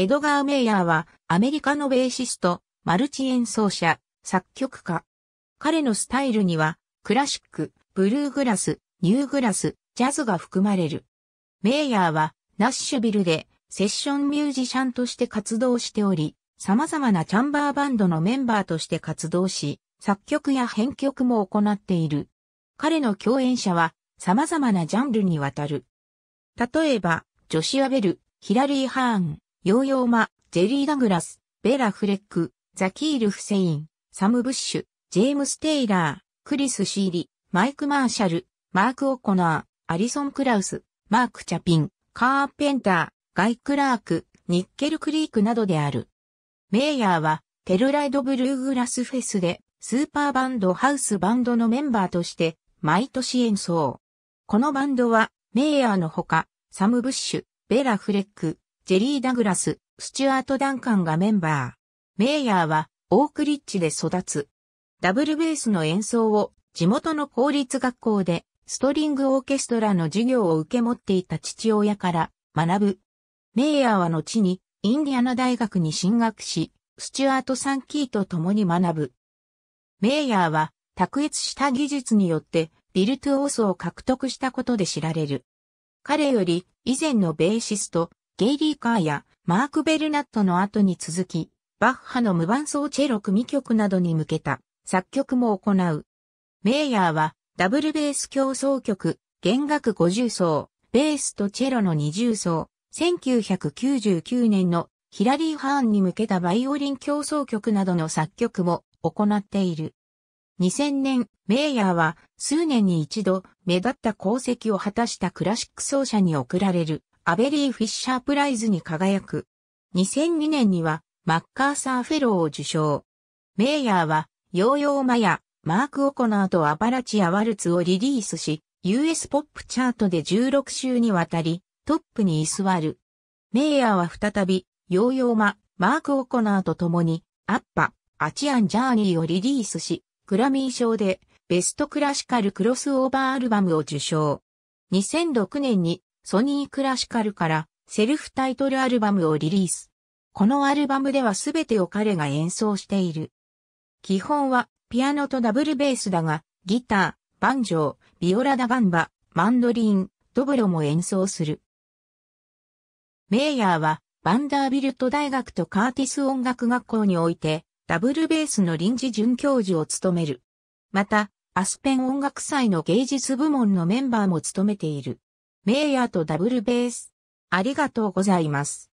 エドガー・メイヤーは、アメリカのベーシスト、マルチ演奏者、作曲家。彼のスタイルには、クラシック、ブルーグラス、ニューグラス、ジャズが含まれる。メイヤーは、ナッシュビルで、セッションミュージシャンとして活動しており、様々なチャンバーバンドのメンバーとして活動し、作曲や編曲も行っている。彼の共演者は、様々なジャンルにわたる。例えば、ジョシュア・ベル、ヒラリー・ハーン、ヨーヨーマ、ジェリー・ダグラス、ベラ・フレック、ザキール・フセイン、サム・ブッシュ、ジェームス・テイラー、クリス・シーリ、マイク・マーシャル、マーク・オコナー、アリソン・クラウス、マーク・チャピン、カーペンター、ガイ・クラーク、ニッケル・クリークなどである。メイヤーは、テルライド・ブルーグラス・フェスで、スーパーバンド・ハウスバンドのメンバーとして、毎年演奏。このバンドは、メイヤーのほか、サム・ブッシュ、ベラ・フレック、ジェリー・ダグラス、スチュアート・ダンカンがメンバー。メイヤーはオークリッチで育つ。ダブルベースの演奏を地元の公立学校でストリングオーケストラの授業を受け持っていた父親から学ぶ。メイヤーは後にインディアナ大学に進学し、スチュアート・サンキーと共に学ぶ。メイヤーは卓越した技術によってビルトゥオースを獲得したことで知られる。彼より以前のベーシスト、ゲイリー・カーやマーク・ベルナットの後に続き、バッハの無伴奏チェロ組曲などに向けた作曲も行う。メイヤーはダブルベース競争曲、弦楽50奏、ベースとチェロの20奏、1999年のヒラリー・ハーンに向けたバイオリン競争曲などの作曲も行っている。2000年、メイヤーは数年に一度目立った功績を果たしたクラシック奏者に贈られるアベリー・フィッシャープライズに輝く。2002年にはマッカーサーフェローを受賞。メイヤーはヨーヨーマヤ、マーク・オコナーとアパラチア・ワルツをリリースし、US ポップチャートで16週にわたりトップに居座る。メイヤーは再びヨーヨーマ、マーク・オコナーと共にアッパ、アチアン・ジャーニーをリリースし、グラミー賞でベストクラシカルクロスオーバーアルバムを受賞。2006年にソニークラシカルからセルフタイトルアルバムをリリース。このアルバムではすべてを彼が演奏している。基本はピアノとダブルベースだが、ギター、バンジョー、ビオラダガンバ、マンドリン、ドブロも演奏する。メイヤーはバンダービルト大学とカーティス音楽学校においてダブルベースの臨時准教授を務める。また、アスペン音楽祭の芸術部門のメンバーも務めている。メイヤーとダブルベース。ありがとうございます。